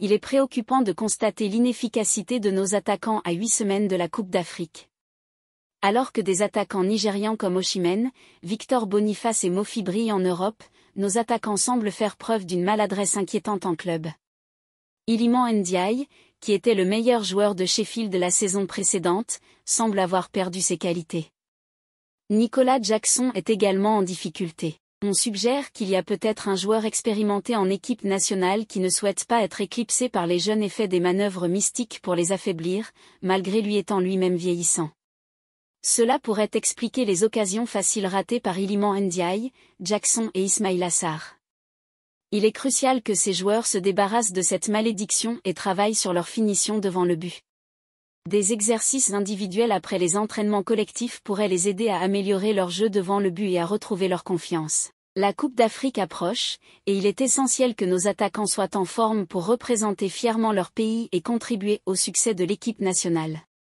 il est préoccupant de constater l'inefficacité de nos attaquants à huit semaines de la Coupe d'Afrique. Alors que des attaquants nigérians comme Oshimen, Victor Boniface et Mofi brillent en Europe, nos attaquants semblent faire preuve d'une maladresse inquiétante en club. Iliman Ndiaye, qui était le meilleur joueur de Sheffield de la saison précédente, semble avoir perdu ses qualités. Nicolas Jackson est également en difficulté. On suggère qu'il y a peut-être un joueur expérimenté en équipe nationale qui ne souhaite pas être éclipsé par les jeunes effets des manœuvres mystiques pour les affaiblir, malgré lui étant lui-même vieillissant. Cela pourrait expliquer les occasions faciles ratées par Iliman Ndiaye, Jackson et Ismail Assar. Il est crucial que ces joueurs se débarrassent de cette malédiction et travaillent sur leur finition devant le but. Des exercices individuels après les entraînements collectifs pourraient les aider à améliorer leur jeu devant le but et à retrouver leur confiance. La Coupe d'Afrique approche, et il est essentiel que nos attaquants soient en forme pour représenter fièrement leur pays et contribuer au succès de l'équipe nationale.